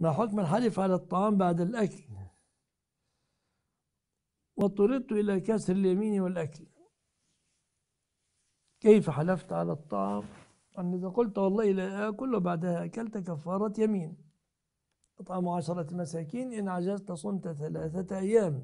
ما حكم الحلف على الطعام بعد الأكل واضطررت إلى كسر اليمين والأكل كيف حلفت على الطعام أن إذا قلت والله لا آكل وبعدها أكلت كفارة يمين أطعم عشرة مساكين إن عجزت صمت ثلاثة أيام